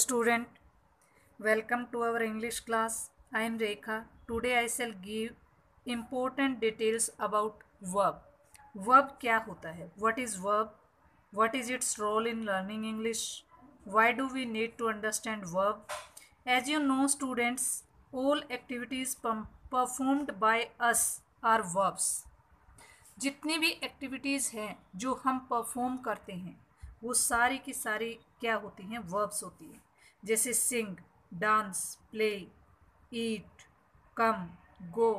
student welcome to our english class i am rekha today i shall give important details about verb verb kya hota hai what is verb what is its role in learning english why do we need to understand verb as you know students all activities performed by us are verbs जितनी भी activities हैं जो हम perform करते हैं वो सारी की सारी क्या होती हैं वर्ब्स होती हैं जैसे sing dance play eat come go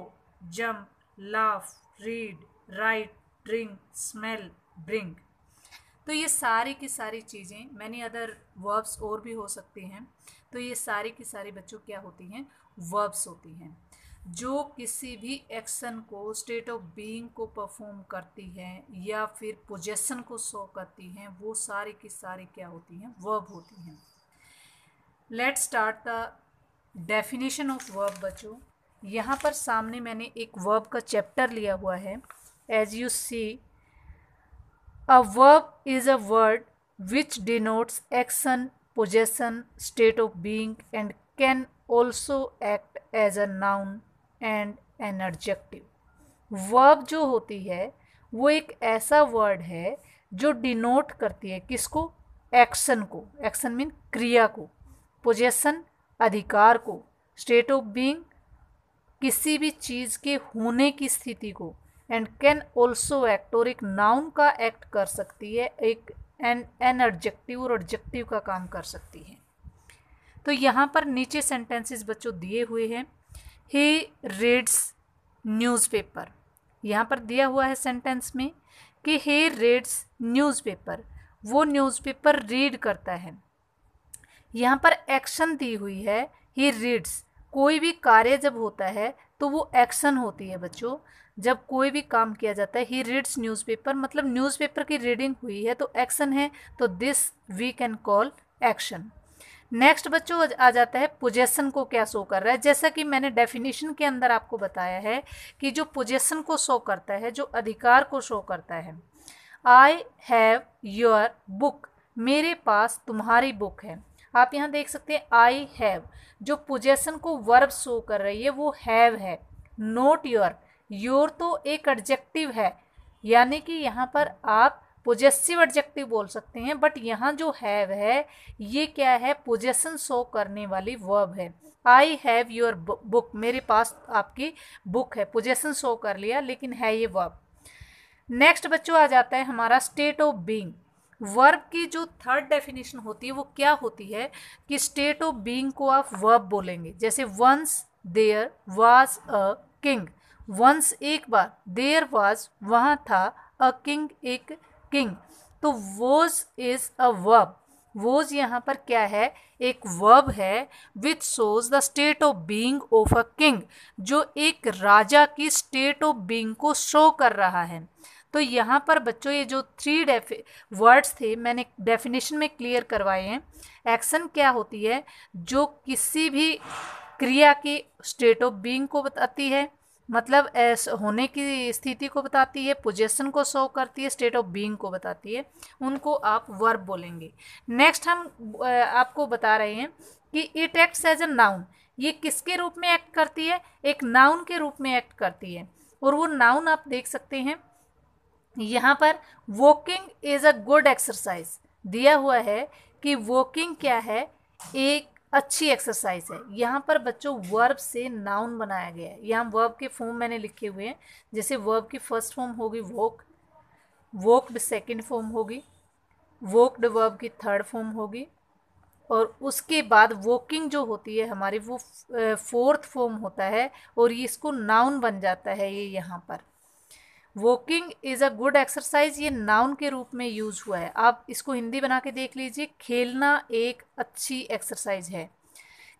jump laugh read write drink smell bring तो ये सारी की सारी चीज़ें मैनी अदर वर्ब्स और भी हो सकती हैं तो ये सारी की सारी बच्चों क्या होती हैं वर्ब्स होती हैं जो किसी भी एक्शन को स्टेट ऑफ बीइंग को परफॉर्म करती हैं या फिर पोजेसन को शो करती हैं वो सारी की सारी क्या होती हैं वर्ब होती हैं let start the definition of verb बच्चों यहाँ पर सामने मैंने एक वर्ब का चैप्टर लिया हुआ है as you see a verb is a word which denotes action possession state of being and can also act as a noun and an adjective verb जो होती है वो एक ऐसा वर्ड है जो डिनोट करती है किसको एक्शन को एक्शन मीन क्रिया को पोजेशन अधिकार को स्टेट ऑफ बीइंग किसी भी चीज़ के होने की स्थिति को एंड कैन ऑल्सो एक्ट और एक नाउन का एक्ट कर सकती है एक एन एन एडजेक्टिव और एडजेक्टिव का काम कर सकती है तो यहाँ पर नीचे सेंटेंसेस बच्चों दिए हुए हैं ही रीड्स न्यूज़पेपर यहाँ पर दिया हुआ है सेंटेंस में कि ही रीड्स न्यूज़पेपर वो न्यूज़पेपर रीड करता है यहाँ पर एक्शन दी हुई है ही रीड्स कोई भी कार्य जब होता है तो वो एक्शन होती है बच्चों जब कोई भी काम किया जाता है ही रीड्स न्यूज़पेपर मतलब न्यूज़पेपर की रीडिंग हुई है तो एक्शन है तो this we can call action next बच्चों आ जाता है पोजेशन को क्या शो कर रहा है जैसा कि मैंने डेफिनेशन के अंदर आपको बताया है कि जो पोजेशन को शो करता है जो अधिकार को शो करता है आई हैव योर बुक मेरे पास तुम्हारी बुक है आप यहाँ देख सकते हैं आई हैव जो पोजेशन को वर्ब शो कर रही है वो हैव है नोट योर योर तो एक एडजेक्टिव है यानी कि यहाँ पर आप पोजेसिव एडजेक्टिव बोल सकते हैं बट यहाँ जो हैव है ये क्या है पोजेसन शो करने वाली वर्ब है आई हैव योर बुक मेरे पास आपकी बुक है पोजेसन शो कर लिया लेकिन है ये वर्ब नेक्स्ट बच्चों आ जाता है हमारा स्टेट ऑफ बींग वर्ब की जो थर्ड डेफिनेशन होती है वो क्या होती है कि स्टेट ऑफ बींग को आप वर्ब बोलेंगे जैसे once there was a king once एक बार देयर वाज वहाँ था अ किंग एक वॉकिंग तो was is a verb was यहाँ पर क्या है एक वर्ब है which shows the state of being of a king जो एक राजा की स्टेट ऑफ बींग को शो कर रहा है तो यहाँ पर बच्चों ये जो थ्री वर्ड्स थे मैंने डेफिनेशन में क्लियर करवाए हैं एक्शन क्या होती है जो किसी भी क्रिया की स्टेट ऑफ बींग को बताती है मतलब एस होने की स्थिति को बताती है पोजेशन को शो करती है स्टेट ऑफ बीइंग को बताती है उनको आप वर्ब बोलेंगे नेक्स्ट हम आपको बता रहे हैं कि it acts as a noun ये किसके रूप में एक्ट करती है एक नाउन के रूप में एक्ट करती है और वो नाउन आप देख सकते हैं यहाँ पर walking is a good exercise दिया हुआ है कि वॉकिंग क्या है एक अच्छी एक्सरसाइज है यहाँ पर बच्चों वर्ब से नाउन बनाया गया है यहाँ वर्ब के फॉर्म मैंने लिखे हुए हैं जैसे वर्ब की फर्स्ट फॉर्म होगी वॉक वोक्ड सेकेंड फॉर्म होगी वोक्ड वर्ब की थर्ड फॉर्म होगी और उसके बाद वॉकिंग जो होती है हमारी वो फोर्थ फॉर्म होता है और ये इसको नाउन बन जाता है ये यहाँ पर walking is a good exercise ये नाउन के रूप में यूज़ हुआ है आप इसको हिंदी बना के देख लीजिए खेलना एक अच्छी एक्सरसाइज है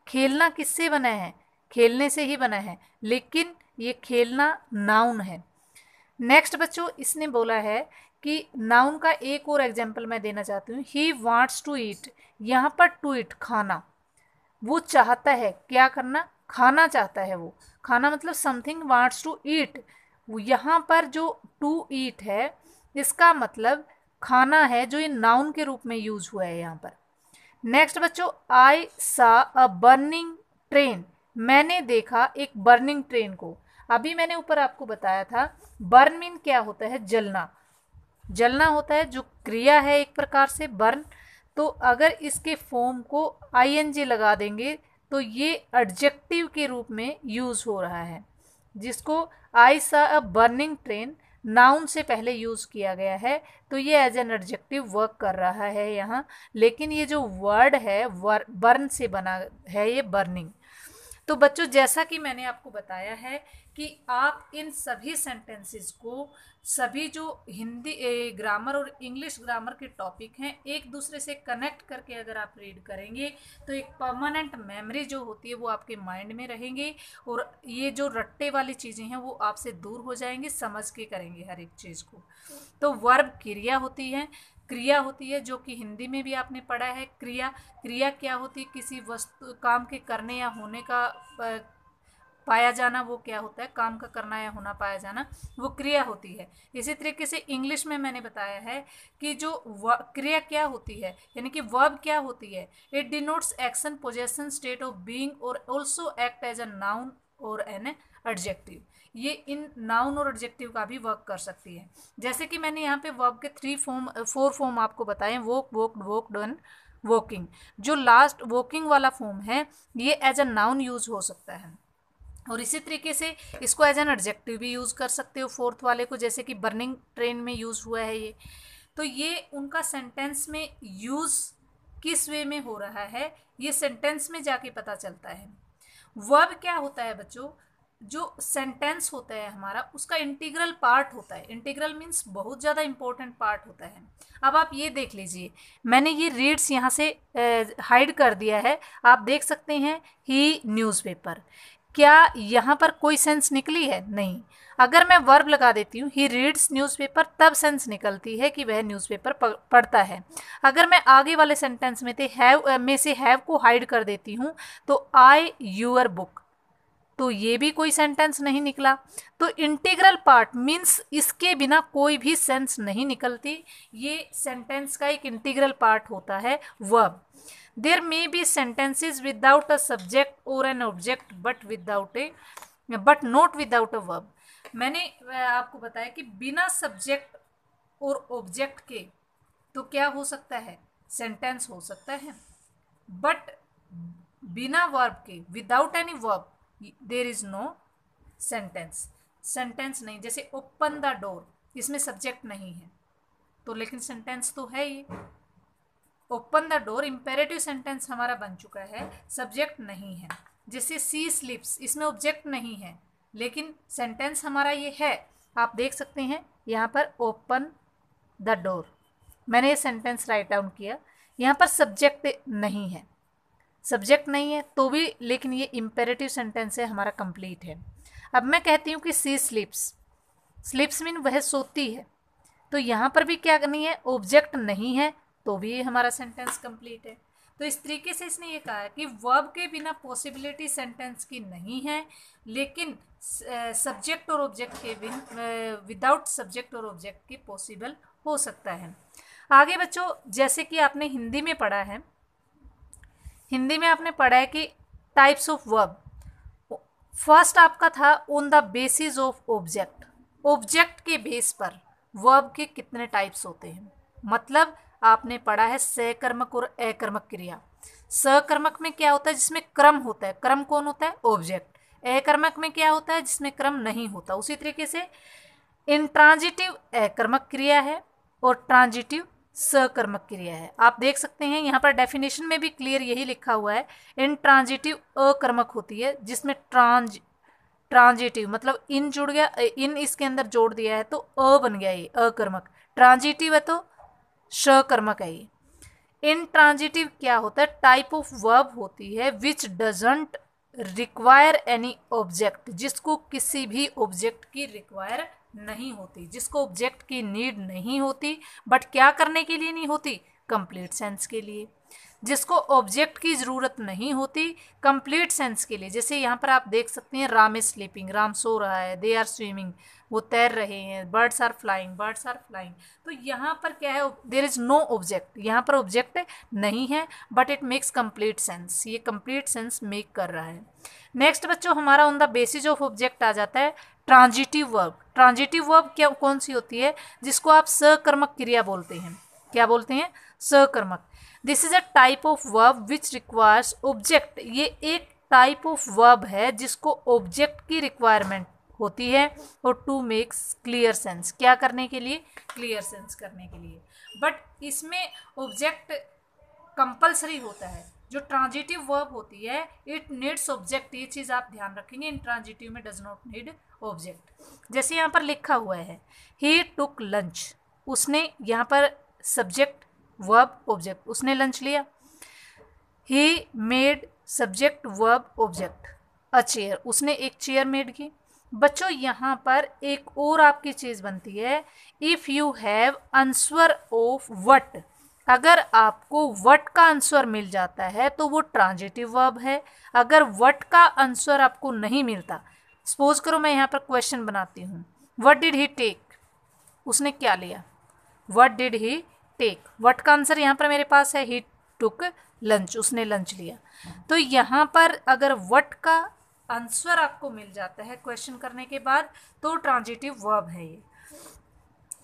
खेलना किससे बना है खेलने से ही बना है लेकिन ये खेलना नाउन है नेक्स्ट बच्चों इसने बोला है कि नाउन का एक और एग्जाम्पल मैं देना चाहती हूँ ही वांट्स टू ईट यहाँ पर टू ईट खाना वो चाहता है क्या करना खाना चाहता है वो खाना मतलब समथिंग वांट्स टू ईट यहाँ पर जो टू ईट है इसका मतलब खाना है जो ये नाउन के रूप में यूज हुआ है यहाँ पर नेक्स्ट बच्चों आई सा अ बर्निंग ट्रेन मैंने देखा एक बर्निंग ट्रेन को अभी मैंने ऊपर आपको बताया था बर्न मीन क्या होता है जलना जलना होता है जो क्रिया है एक प्रकार से बर्न तो अगर इसके फॉर्म को आईएनजी लगा देंगे तो ये एडजेक्टिव के रूप में यूज़ हो रहा है जिसको आई सा अ बर्निंग ट्रेन नाउन से पहले यूज़ किया गया है तो ये एज एन एडजेक्टिव वर्क कर रहा है यहाँ लेकिन ये जो वर्ड है वर, बर्न से बना है ये बर्निंग तो बच्चों जैसा कि मैंने आपको बताया है कि आप इन सभी सेंटेंसेस को सभी जो हिंदी ग्रामर और इंग्लिश ग्रामर के टॉपिक हैं एक दूसरे से कनेक्ट करके अगर आप रीड करेंगे तो एक परमानेंट मेमोरी जो होती है वो आपके माइंड में रहेंगे और ये जो रट्टे वाली चीज़ें हैं वो आपसे दूर हो जाएंगी समझ के करेंगे हर एक चीज़ को तो वर्ब क्रिया होती है क्रिया होती है जो कि हिंदी में भी आपने पढ़ा है क्रिया क्रिया क्या होती है किसी वस्तु काम के करने या होने का पाया जाना वो क्या होता है काम का करना या होना पाया जाना वो क्रिया होती है इसी तरीके से इंग्लिश में मैंने बताया है कि जो क्रिया क्या होती है यानी कि वर्ब क्या होती है it denotes action possession state of being और also act as a noun और एन एडजेक्टिव ये इन नाउन और एडजेक्टिव का भी वर्क कर सकती है जैसे कि मैंने यहाँ पे वर्ब के थ्री फॉर्म फोर फॉर्म आपको बताए walk walk walk done walking जो लास्ट वॉकिंग वाला फॉर्म है ये एज अ नाउन यूज हो सकता है और इसी तरीके से इसको एज एन एडजेक्टिव भी यूज़ कर सकते हो फोर्थ वाले को जैसे कि बर्निंग ट्रेन में यूज़ हुआ है ये तो ये उनका सेंटेंस में यूज़ किस वे में हो रहा है ये सेंटेंस में जाके पता चलता है वर्ब क्या होता है बच्चों जो सेंटेंस होता है हमारा उसका इंटीग्रल पार्ट होता है इंटीग्रल मीन्स बहुत ज़्यादा इंपॉर्टेंट पार्ट होता है अब आप ये देख लीजिए मैंने ये रीड्स यहाँ से हाइड कर दिया है आप देख सकते हैं ही न्यूज़पेपर क्या यहाँ पर कोई सेंस निकली है नहीं अगर मैं वर्ब लगा देती हूँ ही रीड्स न्यूज़पेपर तब सेंस निकलती है कि वह न्यूज़पेपर पढ़ता है अगर मैं आगे वाले सेंटेंस में थे हैव में से हैव को हाइड कर देती हूँ तो आई यूअर बुक तो ये भी कोई सेंटेंस नहीं निकला तो इंटीग्रल पार्ट मीन्स इसके बिना कोई भी सेंस नहीं निकलती ये सेंटेंस का एक इंटीग्रल पार्ट होता है verb there may be sentences without a subject और an object but without a but not without a verb मैंने आपको बताया कि बिना सब्जेक्ट और ऑब्जेक्ट के तो क्या हो सकता है सेंटेंस हो सकता है बट बिना वर्ब के without any verb there is no sentence sentence नहीं जैसे ओपन द डोर इसमें सब्जेक्ट नहीं है तो लेकिन सेंटेंस तो है ही open the door imperative sentence हमारा बन चुका है सब्जेक्ट नहीं है जैसे सी स्लिप्स इसमें ऑब्जेक्ट नहीं है लेकिन सेंटेंस हमारा ये है आप देख सकते हैं यहाँ पर ओपन द डोर मैंने ये सेंटेंस राइट डाउन किया यहाँ पर सब्जेक्ट नहीं है सब्जेक्ट नहीं है तो भी लेकिन ये इम्पेरेटिव सेंटेंस है हमारा कंप्लीट है अब मैं कहती हूँ कि सी स्लिप्स स्लिप्स मीन वह सोती है तो यहाँ पर भी क्या करनी है ऑब्जेक्ट नहीं है तो भी हमारा सेंटेंस कंप्लीट है तो इस तरीके से इसने ये कहा कि वर्ब के बिना पॉसिबिलिटी सेंटेंस की नहीं है लेकिन सब्जेक्ट और ऑब्जेक्ट के बिन विदाउट सब्जेक्ट और ऑब्जेक्ट के पॉसिबल हो सकता है आगे बच्चों जैसे कि आपने हिंदी में पढ़ा है हिंदी में आपने पढ़ा है कि टाइप्स ऑफ वर्ब फर्स्ट आपका था on the basis of object object के बेस पर वर्ब के कितने टाइप्स होते हैं मतलब आपने पढ़ा है सकर्मक और अकर्मक क्रिया सकर्मक में क्या होता है जिसमें क्रम होता है क्रम कौन होता है ऑब्जेक्ट अकर्मक में क्या होता है जिसमें क्रम नहीं होता उसी तरीके से इंट्रांजिटिव अकर्मक क्रिया है और ट्रांजिटिव सकर्मक क्रिया है आप देख सकते हैं यहाँ पर डेफिनेशन में भी क्लियर यही लिखा हुआ है ट्रांजिटिव अकर्मक होती है जिसमें ट्रांज ट्रांजिटिव मतलब इन जुड़ गया इन इसके अंदर जोड़ दिया है तो अ बन गया ये अकर्मक ट्रांजिटिव है तो सकर्मक है इन इनट्रांजिटिव क्या होता है टाइप ऑफ वर्ब होती है which doesn't require any object जिसको किसी भी ऑब्जेक्ट की रिक्वायर नहीं होती जिसको ऑब्जेक्ट की नीड नहीं होती बट क्या करने के लिए नहीं होती कंप्लीट सेंस के लिए जिसको ऑब्जेक्ट की ज़रूरत नहीं होती कंप्लीट सेंस के लिए जैसे यहाँ पर आप देख सकते हैं राम इज स्लीपिंग राम सो रहा है दे आर स्विमिंग वो तैर रहे हैं birds are flying birds are flying तो यहाँ पर क्या है देर इज़ नो ऑब्जेक्ट यहाँ पर ऑब्जेक्ट नहीं है but it makes complete sense ये कंप्लीट सेंस मेक कर रहा है नेक्स्ट बच्चों हमारा on the basis of object आ जाता है ट्रांजिटिव वर्ब ट्रांजिटिव वर्ब क्या कौन सी होती है जिसको आप सकर्मक क्रिया बोलते हैं क्या बोलते हैं सकर्मक this is a type of verb which requires object ये एक टाइप ऑफ वर्ब है जिसको ऑब्जेक्ट की रिक्वायरमेंट होती है और टू मेक्स क्लियर सेंस क्या करने के लिए क्लियर सेंस करने के लिए बट इसमें ऑब्जेक्ट कंपलसरी होता है जो ट्रांजिटिव वर्ब होती है इट नीड्स ऑब्जेक्ट ये चीज़ आप ध्यान रखेंगे इन ट्रांजिटिव में डज नॉट नीड ऑब्जेक्ट जैसे यहाँ पर लिखा हुआ है ही टुक लंच उसने यहाँ पर सब्जेक्ट वर्ब ऑब्जेक्ट उसने लंच लिया he made subject verb object a chair उसने एक चेयर मेड की बच्चों यहाँ पर एक और आपकी चीज़ बनती है if you have answer of what अगर आपको वट का आंसर मिल जाता है तो वो ट्रांजिटिव वर्ब है अगर वट का आंसर आपको नहीं मिलता सपोज करो मैं यहाँ पर क्वेश्चन बनाती हूँ वट डिड ही टेक उसने क्या लिया what did he take what का आंसर यहाँ पर मेरे पास है ही टुक लंच उसने लंच लिया तो यहाँ पर अगर वट का आंसर आपको मिल जाता है क्वेश्चन करने के बाद तो ट्रांजिटिव वर्ब है ये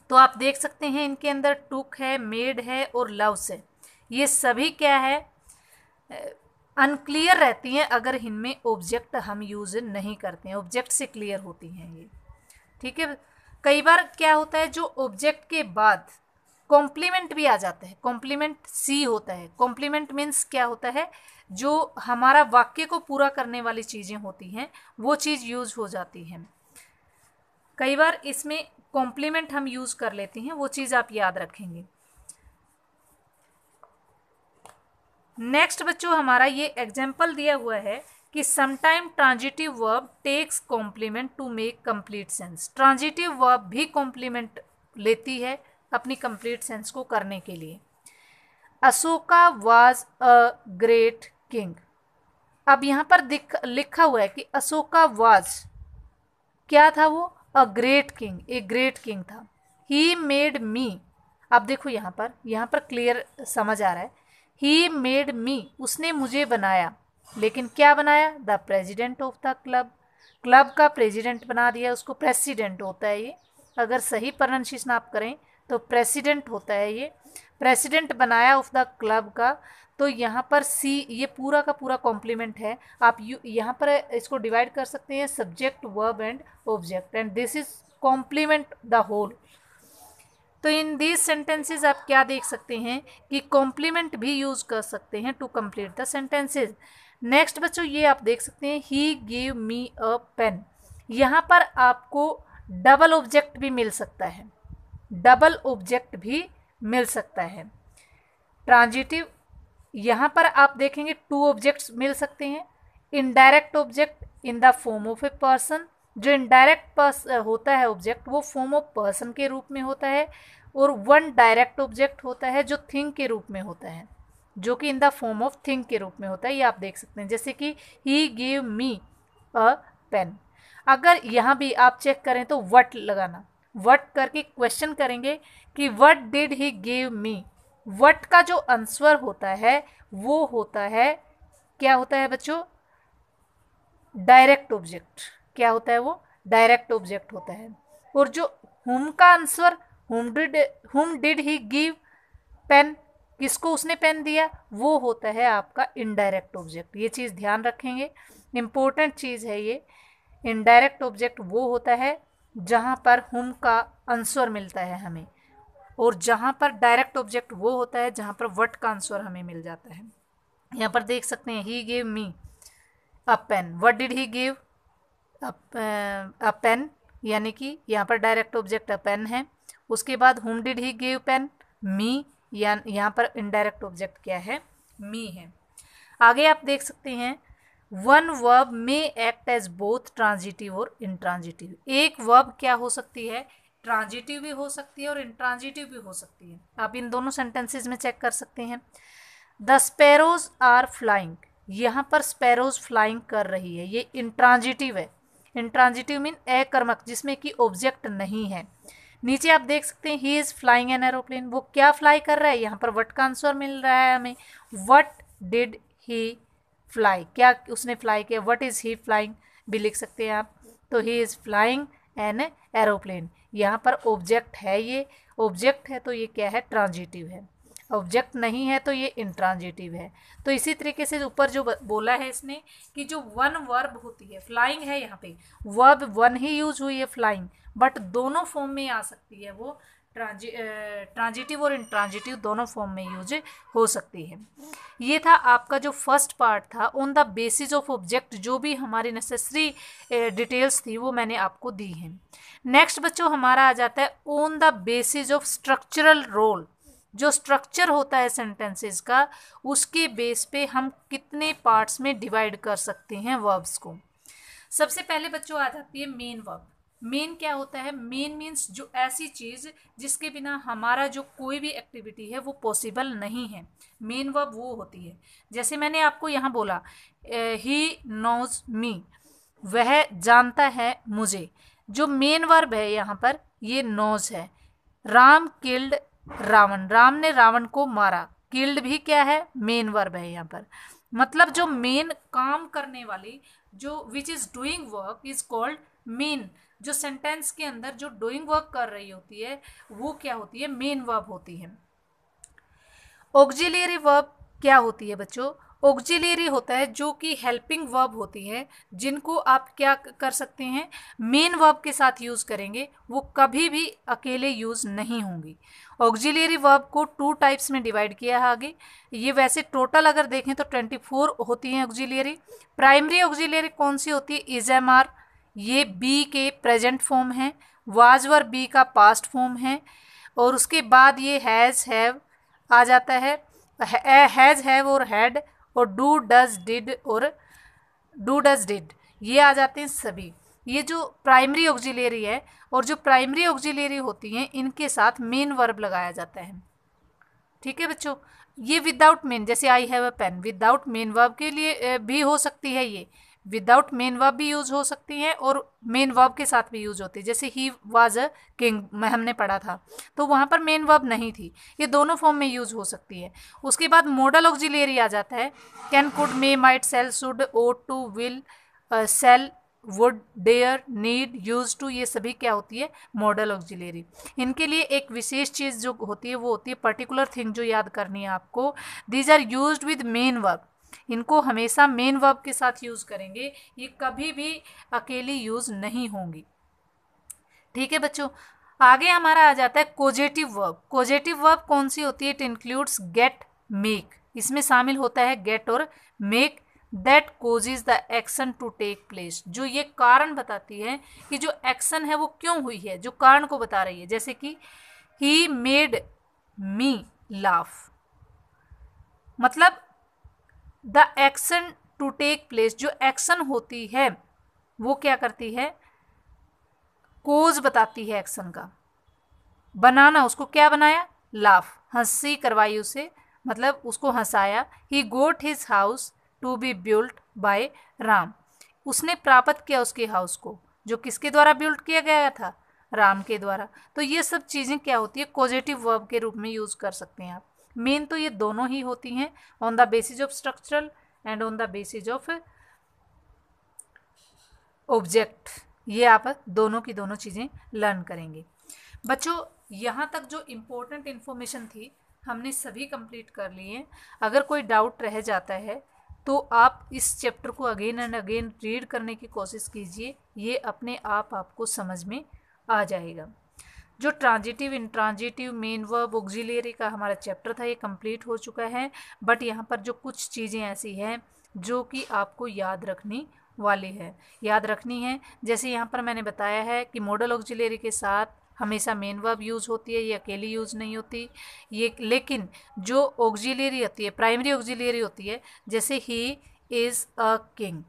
तो आप देख सकते हैं इनके अंदर टुक है मेड है और लव्स है ये सभी क्या है अनक्लियर रहती हैं अगर इनमें ऑब्जेक्ट हम यूज़ नहीं करते हैं ऑब्जेक्ट से क्लियर होती हैं ये ठीक है कई बार क्या होता है जो ऑब्जेक्ट के बाद कॉम्प्लीमेंट भी आ जाता है कॉम्प्लीमेंट सी होता है कॉम्प्लीमेंट मीन्स क्या होता है जो हमारा वाक्य को पूरा करने वाली चीज़ें होती हैं वो चीज़ यूज हो जाती हैं कई बार इसमें कॉम्प्लीमेंट हम यूज़ कर लेते हैं वो चीज़ आप याद रखेंगे नेक्स्ट बच्चों हमारा ये एग्जाम्पल दिया हुआ है कि sometime transitive verb takes complement to make complete sense transitive verb भी कॉम्प्लीमेंट लेती है अपनी कंप्लीट सेंस को करने के लिए Ashoka was a great king अब यहाँ पर दिख लिखा हुआ है कि अशोका वाज क्या था वो a great king a great king था ही मेड मी अब देखो यहाँ पर यहाँ पर क्लियर समझ आ रहा है ही मेड मी उसने मुझे बनाया लेकिन क्या बनाया the president of the club club का प्रेजिडेंट बना दिया उसको प्रेसिडेंट होता है ये अगर सही प्रोनाशिएशन आप करें तो प्रेसिडेंट होता है ये प्रेसिडेंट बनाया ऑफ द क्लब का तो यहाँ पर सी ये पूरा का पूरा कॉम्प्लीमेंट है आप यू यहाँ पर इसको डिवाइड कर सकते हैं subject verb and object and this is complement the whole तो इन दीज सेंटेंसेज आप क्या देख सकते हैं कि कॉम्प्लीमेंट भी यूज़ कर सकते हैं to complete the sentences next बच्चों ये आप देख सकते हैं he give me a pen यहाँ पर आपको डबल ऑब्जेक्ट भी मिल सकता है डबल ऑब्जेक्ट भी मिल सकता है ट्रांजिटिव यहाँ पर आप देखेंगे टू ऑब्जेक्ट्स मिल सकते हैं indirect object in the form of a person जो इनडायरेक्ट पर्स होता है ऑब्जेक्ट वो फॉर्म ऑफ पर्सन के रूप में होता है और वन डायरेक्ट ऑब्जेक्ट होता है जो थिंग के रूप में होता है जो कि in the form of thing के रूप में होता है ये आप देख सकते हैं जैसे कि ही गिव मी अ पेन अगर यहाँ भी आप चेक करें तो वट लगाना वट करके क्वेश्चन करेंगे कि what did he give me what का जो आंसर होता है वो होता है क्या होता है बच्चों डायरेक्ट ऑब्जेक्ट क्या होता है वो डायरेक्ट ऑब्जेक्ट होता है और जो हुम का आंसर हुम डिड हुम डिड ही गिव पेन किसको उसने पेन दिया वो होता है आपका इनडायरेक्ट ऑब्जेक्ट ये चीज़ ध्यान रखेंगे इम्पोर्टेंट चीज़ है ये इनडायरेक्ट ऑब्जेक्ट वो होता है जहाँ पर हुम का आंसर मिलता है हमें और जहाँ पर डायरेक्ट ऑब्जेक्ट वो होता है जहाँ पर वट का आंसर हमें मिल जाता है यहाँ पर देख सकते हैं he give me a pen what did he give a pen यानी कि यहाँ पर डायरेक्ट ऑब्जेक्ट अ पेन है उसके बाद whom did he give pen me या यहाँ पर इनडायरेक्ट ऑब्जेक्ट क्या है मी है आगे आप देख सकते हैं वन वर्ब में एक्ट एज बोथ ट्रांजिटिव और इंट्रांजिटिव एक वर्ब क्या हो सकती है ट्रांजिटिव भी हो सकती है और इंट्रांजिटिव भी हो सकती है आप इन दोनों सेंटेंसेज में चेक कर सकते हैं द स्पैरोज आर फ्लाइंग यहाँ पर स्पैरोज फ्लाइंग कर रही है ये इंट्रांजिटिव है इंट्रांजिटिव मीन अकर्मक जिसमें कि ऑब्जेक्ट नहीं है नीचे आप देख सकते हैं he is flying an aeroplane वो क्या फ्लाई कर रहा है यहाँ पर वट का आंसर मिल रहा है हमें वट डिड ही फ्लाई क्या उसने फ्लाई किया वट इज़ ही फ्लाइंग भी लिख सकते हैं आप तो he is flying an aeroplane यहाँ पर ऑब्जेक्ट है ये ऑब्जेक्ट है तो ये क्या है ट्रांजिटिव है ऑब्जेक्ट नहीं है तो ये इंट्रांजिटिव है तो इसी तरीके से ऊपर जो बोला है इसने कि जो वन वर्ब होती है फ्लाइंग है यहाँ पे वर्ब वन ही यूज हुई है फ्लाइंग बट दोनों फॉर्म में आ सकती है वो ट्रांजि ट्रांजिटिव और इंट्रांजिटिव दोनों फॉर्म में यूज हो सकती है ये था आपका जो फर्स्ट पार्ट था on the basis of object जो भी हमारी नेसेसरी डिटेल्स थी वो मैंने आपको दी है नेक्स्ट बच्चों हमारा आ जाता है on the basis of structural role जो स्ट्रक्चर होता है सेंटेंसेस का उसके बेस पे हम कितने पार्ट्स में डिवाइड कर सकते हैं वर्ब्स को सबसे पहले बच्चों आ जाती है मेन वर्ब मेन क्या होता है मेन मीन्स जो ऐसी चीज़ जिसके बिना हमारा जो कोई भी एक्टिविटी है वो पॉसिबल नहीं है मेन वर्ब वो होती है जैसे मैंने आपको यहाँ बोला ही नोज मी वह जानता है मुझे जो मेन वर्ब है यहाँ पर ये नोज है राम किल्ड रावण राम ने रावण को मारा किल्ड भी क्या है मेन वर्ब है यहाँ पर मतलब जो मेन काम करने वाली जो which is doing work is called main जो सेंटेंस के अंदर जो डूइंग वर्क कर रही होती है वो क्या होती है मेन वर्ब होती है ऑक्जिलियरी वर्ब क्या होती है बच्चों ऑक्जिलियरी होता है जो कि हेल्पिंग वर्ब होती है जिनको आप क्या कर सकते हैं मेन वर्ब के साथ यूज़ करेंगे वो कभी भी अकेले यूज़ नहीं होंगी ऑक्जिलियरी वर्ब को टू टाइप्स में डिवाइड किया है आगे ये वैसे टोटल अगर देखें तो ट्वेंटी फोर होती हैं ऑक्जिलियरी प्राइमरी ऑक्जिलियरी कौन सी होती है इज एम आर ये बी के प्रेजेंट फॉर्म है वाज वर बी का पास्ट फॉर्म है और उसके बाद ये हैज़ हैव आ जाता है हैज़ हैव और हैड और डू डज डिड और डू डज डिड ये आ जाते हैं सभी ये जो प्राइमरी ऑक्जिलेरी है और जो प्राइमरी ऑक्जिलेरी होती हैं इनके साथ मेन वर्ब लगाया जाता है ठीक है बच्चों ये विदाउट मेन जैसे I have a pen without main verb के लिए भी हो सकती है ये विदाउट मेन वर्ब भी यूज हो सकती हैं और मेन वर्ब के साथ भी यूज होती है जैसे ही वाज अ किंग में हमने पढ़ा था तो वहाँ पर मेन वर्ब नहीं थी ये दोनों फॉर्म में यूज हो सकती है उसके बाद मॉडल ऑक्जिलेरी आ जाता है can could may might shall should ought to will shall would dare need use to ये सभी क्या होती है मॉडल ऑक्जिलेरी इनके लिए एक विशेष चीज़ जो होती है वो होती है पर्टिकुलर थिंग जो याद करनी है आपको these are use with main verb इनको हमेशा मेन वर्ब के साथ यूज़ करेंगे ये कभी भी अकेली यूज़ नहीं होंगी ठीक है बच्चों आगे हमारा आ जाता है कोजेटिव वर्ब कोजेटिव वर्ब कौन सी होती है इट इंक्लूड्स गेट मेक इसमें शामिल होता है गेट और make that cause is the action to take place जो ये कारण बताती है कि जो एक्शन है वो क्यों हुई है जो कारण को बता रही है जैसे कि ही मेड मी लाफ मतलब the action to take place जो एक्शन होती है वो क्या करती है कोज बताती है एक्शन का बनाना उसको क्या बनाया लाफ हंसी करवाई उसे मतलब उसको हंसाया he got his house to be built by Ram उसने प्राप्त किया उसके हाउस को जो किसके द्वारा बिल्ट किया गया था राम के द्वारा तो ये सब चीज़ें क्या होती है पॉजिटिव वर्ब के रूप में यूज़ कर सकते हैं आप मेन तो ये दोनों ही होती हैं on the basis of structural and on the basis of object ये आप दोनों की दोनों चीज़ें लर्न करेंगे बच्चों यहाँ तक जो इम्पोर्टेंट इन्फॉर्मेशन थी हमने सभी कंप्लीट कर लिए हैं अगर कोई डाउट रह जाता है तो आप इस चैप्टर को अगेन एंड अगेन रीड करने की कोशिश कीजिए ये अपने आप आपको समझ में आ जाएगा जो transitive intransitive main verb auxiliary का हमारा चैप्टर था ये कंप्लीट हो चुका है बट यहाँ पर जो कुछ चीज़ें ऐसी हैं जो कि आपको याद रखनी वाली है याद रखनी है जैसे यहाँ पर मैंने बताया है कि मॉडल ऑक्जिलियरी के साथ हमेशा मेन वर्ब यूज़ होती है ये अकेली यूज़ नहीं होती ये लेकिन जो ऑक्जिलियरी होती है प्राइमरी ऑक्जिलियरी होती है जैसे ही इज़ अ किंग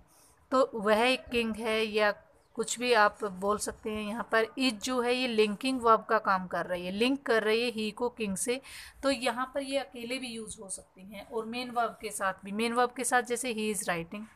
तो वह एक किंग है या कुछ भी आप बोल सकते हैं यहाँ पर इज जो है ये लिंकिंग वर्ब का काम कर रही है लिंक कर रही है ही को किंग से तो यहाँ पर ये अकेले भी यूज़ हो सकती हैं और मेन वर्ब के साथ भी मेन वर्ब के साथ जैसे ही इज़ राइटिंग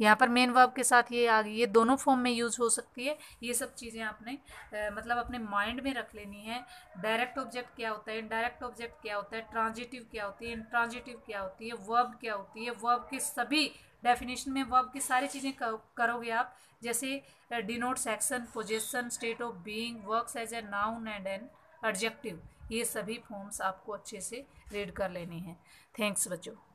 यहाँ पर मेन वर्ब के साथ ये आ गई ये दोनों फॉर्म में यूज़ हो सकती है ये सब चीज़ें आपने आ, मतलब अपने माइंड में रख लेनी है डायरेक्ट ऑब्जेक्ट क्या होता है इनडायरेक्ट ऑब्जेक्ट क्या होता है ट्रांजिटिव क्या होती है इंट्रांजिटिव क्या होती है वर्ब क्या होती है वर्ब के सभी डेफिनेशन में वर्ब की सारी चीज़ें करोगे आप जैसे denote section position state of being works as a noun and an adjective ये सभी फॉर्म्स आपको अच्छे से रीड कर लेने हैं थैंक्स बच्चों